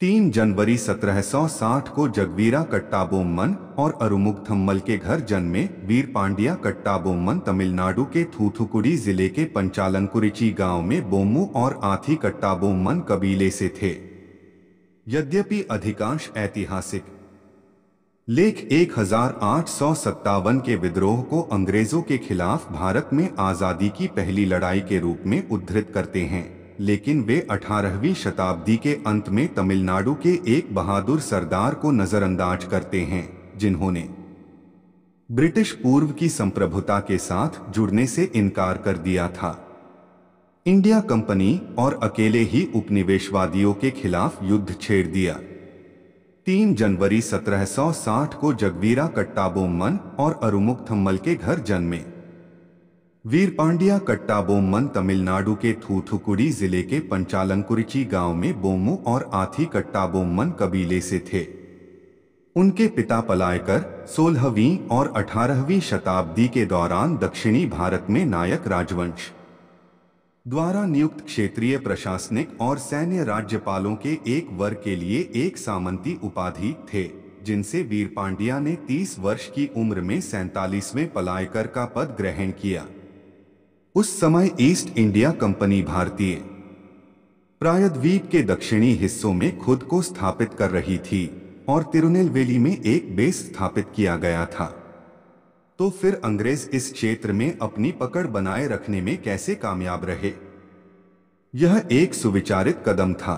तीन जनवरी 1760 को जगवीरा कट्टाबोमन और अरुमुख के घर जन्मे वीर पांड्या कट्टाबोमन तमिलनाडु के थूथुकुड़ी जिले के पंचालनकुरिची गांव में बोमू और आथी कट्टाबोमन कबीले से थे यद्यपि अधिकांश ऐतिहासिक लेख एक के विद्रोह को अंग्रेजों के खिलाफ भारत में आजादी की पहली लड़ाई के रूप में उद्धृत करते हैं लेकिन वे 18वीं शताब्दी के अंत में तमिलनाडु के एक बहादुर सरदार को नज़रअंदाज करते हैं जिन्होंने ब्रिटिश पूर्व की संप्रभुता के साथ जुड़ने से इनकार कर दिया था इंडिया कंपनी और अकेले ही उपनिवेशवादियों के खिलाफ युद्ध छेड़ दिया 3 जनवरी 1760 को जगवीरा कट्टाबोमन और अरुमुक्थम्मल के घर जन्मे वीर पांड्या कट्टा बोमन तमिलनाडु के थूथुकुड़ी जिले के पंचालंकुरिची गांव में बोमू और आथी कट्टा बोमन कबीले से थे उनके पिता पलायकर सोलहवीं और अठारहवीं शताब्दी के दौरान दक्षिणी भारत में नायक राजवंश द्वारा नियुक्त क्षेत्रीय प्रशासनिक और सैन्य राज्यपालों के एक वर्ग के लिए एक सामंती उपाधि थे जिनसे वीर पांड्या ने 30 वर्ष की उम्र में सैतालीसवें पलायकर का पद ग्रहण किया उस समय ईस्ट इंडिया कंपनी भारतीय प्रायद्वीप के दक्षिणी हिस्सों में खुद को स्थापित कर रही थी और तिरुनेलवेली में एक बेस स्थापित किया गया था तो फिर अंग्रेज इस क्षेत्र में अपनी पकड़ बनाए रखने में कैसे कामयाब रहे यह एक सुविचारित कदम था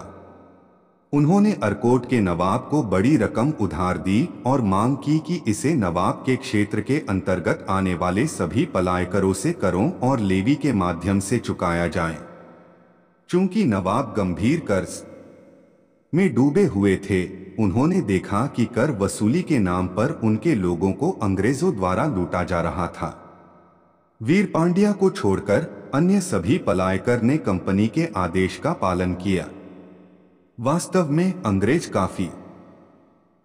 उन्होंने अरकोट के नवाब को बड़ी रकम उधार दी और मांग की कि इसे नवाब के क्षेत्र के अंतर्गत आने वाले सभी पलायकरों से करों और लेवी के माध्यम से चुकाया जाए चूंकि नवाब गंभीर कर्ज में डूबे हुए थे उन्होंने देखा कि कर वसूली के नाम पर उनके लोगों को अंग्रेजों द्वारा लूटा जा रहा था वीर पांड्या को छोड़कर अन्य सभी पलायकर ने कंपनी के आदेश का पालन किया वास्तव में अंग्रेज काफी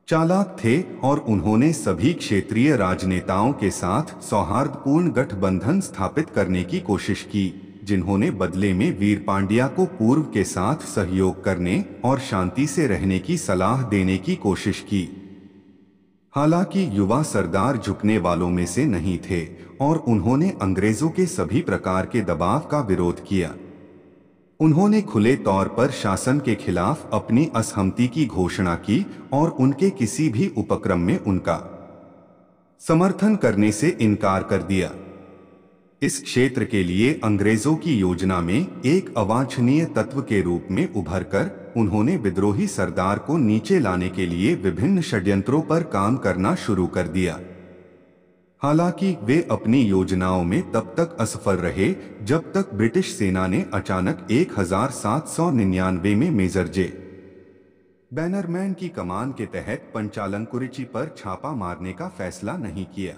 चालाक थे और उन्होंने सभी क्षेत्रीय राजनेताओं के साथ सौहार्दपूर्ण गठबंधन स्थापित करने की कोशिश की जिन्होंने बदले में वीर पांड्या को पूर्व के साथ सहयोग करने और शांति से रहने की सलाह देने की कोशिश की हालांकि युवा सरदार झुकने वालों में से नहीं थे और उन्होंने अंग्रेजों के सभी प्रकार के दबाव का विरोध किया उन्होंने खुले तौर पर शासन के खिलाफ अपनी असहमति की घोषणा की और उनके किसी भी उपक्रम में उनका समर्थन करने से इनकार कर दिया इस क्षेत्र के लिए अंग्रेजों की योजना में एक अवांछनीय तत्व के रूप में उभरकर उन्होंने विद्रोही सरदार को नीचे लाने के लिए विभिन्न षड्यंत्रों पर काम करना शुरू कर दिया हालांकि वे अपनी योजनाओं में तब तक असफल रहे जब तक ब्रिटिश सेना ने अचानक 1799 में मेजर जे बैनरमैन की कमान के तहत पंचालन कुरिची पर छापा मारने का फैसला नहीं किया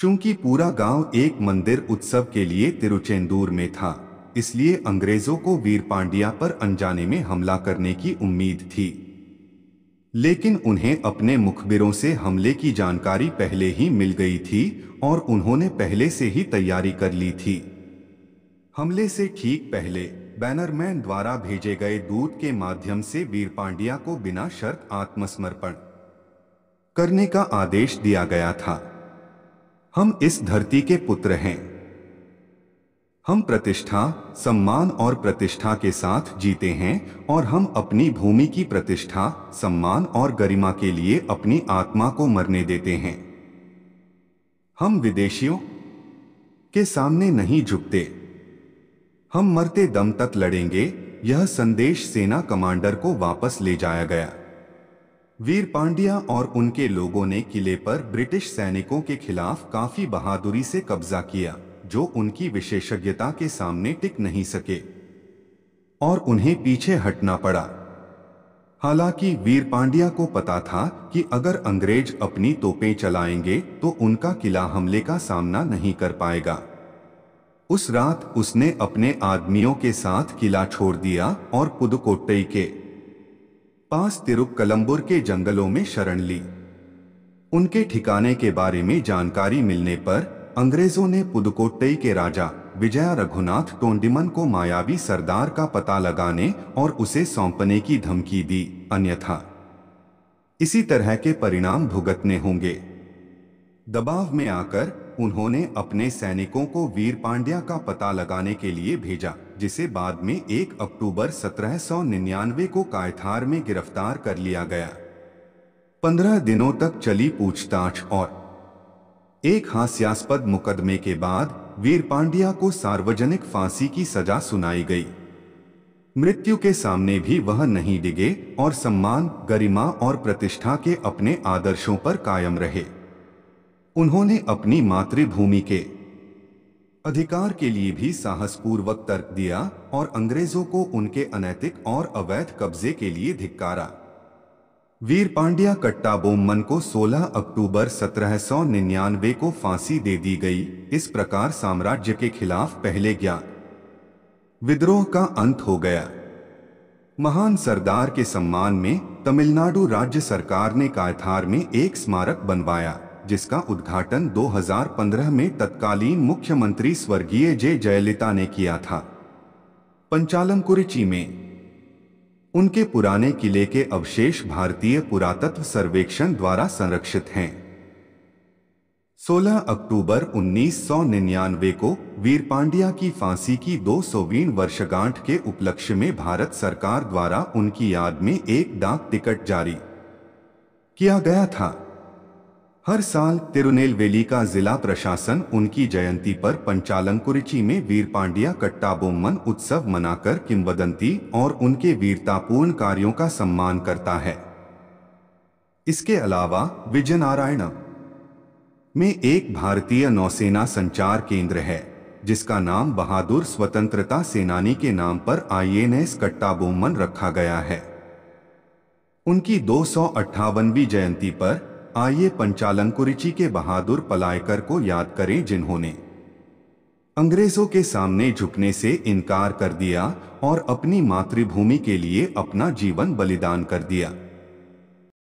चूंकि पूरा गांव एक मंदिर उत्सव के लिए तिरुचेंदूर में था इसलिए अंग्रेजों को वीर पांड्या पर अनजाने में हमला करने की उम्मीद थी लेकिन उन्हें अपने मुखबिरों से हमले की जानकारी पहले ही मिल गई थी और उन्होंने पहले से ही तैयारी कर ली थी हमले से ठीक पहले बैनरमैन द्वारा भेजे गए दूत के माध्यम से वीर पांड्या को बिना शर्त आत्मसमर्पण करने का आदेश दिया गया था हम इस धरती के पुत्र हैं हम प्रतिष्ठा सम्मान और प्रतिष्ठा के साथ जीते हैं और हम अपनी भूमि की प्रतिष्ठा सम्मान और गरिमा के लिए अपनी आत्मा को मरने देते हैं हम विदेशियों के सामने नहीं झुकते हम मरते दम तक लड़ेंगे यह संदेश सेना कमांडर को वापस ले जाया गया वीर पांड्या और उनके लोगों ने किले पर ब्रिटिश सैनिकों के खिलाफ काफी बहादुरी से कब्जा किया जो उनकी विशेषज्ञता के सामने टिक नहीं सके और उन्हें पीछे हटना पड़ा हालांकि वीर पांड्या को पता था कि अगर अंग्रेज अपनी तोपें चलाएंगे तो उनका किला हमले का सामना नहीं कर पाएगा उस रात उसने अपने आदमियों के साथ किला छोड़ दिया और पुदुकोट्टई के पास तिरुक्कलम्बुर के जंगलों में शरण ली उनके ठिकाने के बारे में जानकारी मिलने पर अंग्रेजों ने पुदुकोट्टई के राजा विजया रघुनाथ टोंडिमन को मायावी सरदार का पता लगाने और उसे सौंपने की धमकी दी अन्यथा इसी तरह के परिणाम भुगतने होंगे दबाव में आकर उन्होंने अपने सैनिकों को वीर पांड्या का पता लगाने के लिए भेजा जिसे बाद में 1 अक्टूबर 1799 को कायथार में गिरफ्तार कर लिया गया पंद्रह दिनों तक चली पूछताछ और एक हास्यास्पद मुकदमे के बाद वीर पांड्या को सार्वजनिक फांसी की सजा सुनाई गई मृत्यु के सामने भी वह नहीं डिगे और सम्मान गरिमा और प्रतिष्ठा के अपने आदर्शों पर कायम रहे उन्होंने अपनी मातृभूमि के अधिकार के लिए भी साहसपूर्वक तर्क दिया और अंग्रेजों को उनके अनैतिक और अवैध कब्जे के लिए धिक्कारा वीर पांड्या कट्टा बोमन को 16 अक्टूबर 1799 को फांसी दे दी गई इस प्रकार साम्राज्य के खिलाफ पहले गया विद्रोह का अंत हो गया महान सरदार के सम्मान में तमिलनाडु राज्य सरकार ने कायथार में एक स्मारक बनवाया जिसका उद्घाटन 2015 में तत्कालीन मुख्यमंत्री स्वर्गीय जय जयललिता ने किया था पंचालम कुरिची में उनके पुराने किले के अवशेष भारतीय पुरातत्व सर्वेक्षण द्वारा संरक्षित हैं 16 अक्टूबर 1999 को वीर पांड्या की फांसी की दो सौवीन वर्षगांठ के उपलक्ष्य में भारत सरकार द्वारा उनकी याद में एक डाक टिकट जारी किया गया था हर साल तिरुनेलवेली का जिला प्रशासन उनकी जयंती पर पंचालंकुरिची में वीर पांड्या कट्टा बोमन उत्सव मनाकर किंवदंती और उनके वीरतापूर्ण कार्यों का सम्मान करता है इसके अलावा विजय नारायण में एक भारतीय नौसेना संचार केंद्र है जिसका नाम बहादुर स्वतंत्रता सेनानी के नाम पर आई एन एस रखा गया है उनकी दो सौ जयंती पर आइए पंचालन कुरिची के बहादुर पलायकर को याद करें जिन्होंने अंग्रेजों के सामने झुकने से इनकार कर दिया और अपनी मातृभूमि के लिए अपना जीवन बलिदान कर दिया